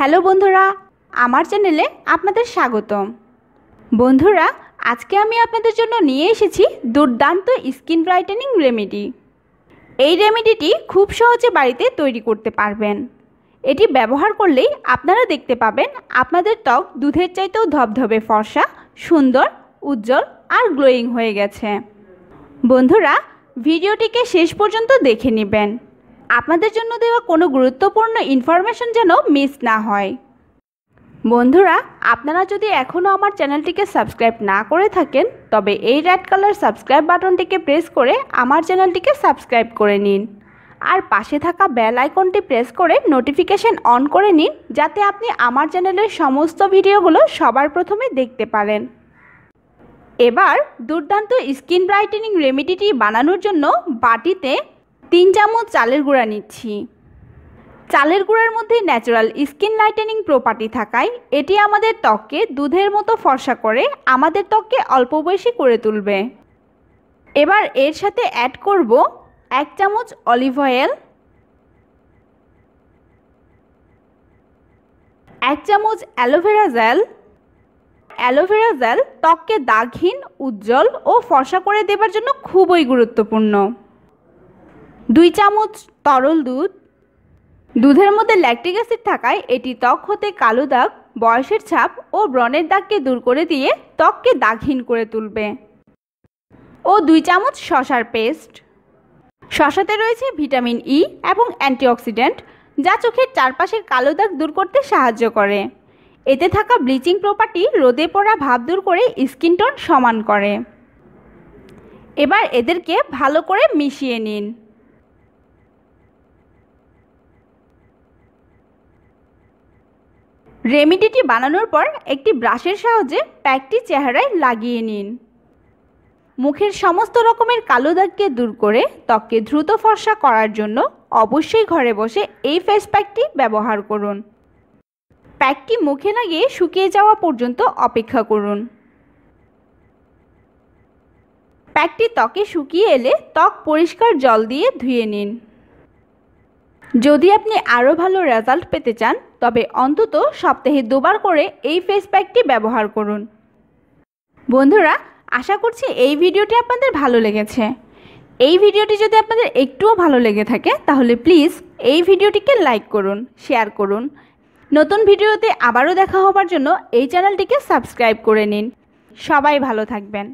hello বন্ধুরা আমার চ্যানেলে আপনাদের স্বাগতম বন্ধুরা আজকে আমি আপনাদের জন্য নিয়ে এসেছি দুর্দান্ত স্কিন ব্রাইটেনিং রেমেডি এই রেমেডিটি খুব সহজে বাড়িতে তৈরি করতে পারবেন এটি ব্যবহার করলেই আপনারা দেখতে পাবেন আপনাদের ত্বক দুধের চাইতেও ধবধবে ফর্সা সুন্দর উজ্জ্বল আর গ্লোয়িং হয়ে গেছে বন্ধুরা ভিডিওটিকে শেষ পর্যন্ত দেখে নেবেন আপনাদের জন্য দেওয়া কোনো গুরুত্বপূর্ণ ইনফরমেশন যেন মিস না হয় বন্ধুরা আপনারা যদি এখনও আমার চ্যানেলটিকে সাবস্ক্রাইব না করে থাকেন তবে এই রেড কালার সাবস্ক্রাইব বাটনটিকে প্রেস করে আমার চ্যানেলটিকে সাবস্ক্রাইব করে নিন আর পাশে থাকা বেল আইকনটি প্রেস করে নোটিফিকেশন অন করে নিন যাতে আপনি আমার চ্যানেলের সমস্ত ভিডিওগুলো সবার প্রথমে দেখতে পারেন এবার দুর্দান্ত স্কিন ব্রাইটেনিং রেমিডিটি বানানোর জন্য বাটিতে তিন চামচ চালের গুঁড়া নিচ্ছি চালের গুঁড়ার মধ্যে ন্যাচারাল স্কিন লাইটেনিং প্রপার্টি থাকায় এটি আমাদের ত্বককে দুধের মতো ফর্সা করে আমাদের ত্বককে অল্প বয়সী করে তুলবে এবার এর সাথে অ্যাড করব এক চামচ অলিভ অয়েল এক চামচ অ্যালোভেরা জেল অ্যালোভেরা জেল ত্বককে দাগহীন উজ্জ্বল ও ফর্সা করে দেবার জন্য খুবই গুরুত্বপূর্ণ দুই চামচ তরল দুধ দুধের মধ্যে ল্যাকটিক অ্যাসিড থাকায় এটি ত্বক হতে কালো দাগ বয়সের ছাপ ও ব্রণের দাগকে দূর করে দিয়ে ত্বককে দাগহীন করে তুলবে ও দুই চামচ শশার পেস্ট শশাতে রয়েছে ভিটামিন ই e এবং অ্যান্টিঅক্সিডেন্ট যা চোখের চারপাশের কালো দাগ দূর করতে সাহায্য করে এতে থাকা ব্লিচিং প্রপার্টি রোদে পড়া ভাব দূর করে স্কিন টোন সমান করে এবার এদেরকে ভালো করে মিশিয়ে নিন রেমিডিটি বানানোর পর একটি ব্রাশের সাহায্যে প্যাকটি চেহারায় লাগিয়ে নিন মুখের সমস্ত রকমের কালো দাগকে দূর করে ত্বককে দ্রুত ফর্সা করার জন্য অবশ্যই ঘরে বসে এই ফেস প্যাকটি ব্যবহার করুন প্যাকটি মুখে লাগিয়ে শুকিয়ে যাওয়া পর্যন্ত অপেক্ষা করুন প্যাকটি ত্বকে শুকিয়ে এলে ত্বক পরিষ্কার জল দিয়ে ধুয়ে নিন যদি আপনি আরও ভালো রেজাল্ট পেতে চান তবে অন্তত সপ্তাহে দুবার করে এই ফেস প্যাকটি ব্যবহার করুন বন্ধুরা আশা করছি এই ভিডিওটি আপনাদের ভালো লেগেছে এই ভিডিওটি যদি আপনাদের একটুও ভালো লেগে থাকে তাহলে প্লিজ এই ভিডিওটিকে লাইক করুন শেয়ার করুন নতুন ভিডিওতে আবারও দেখা হবার জন্য এই চ্যানেলটিকে সাবস্ক্রাইব করে নিন সবাই ভালো থাকবেন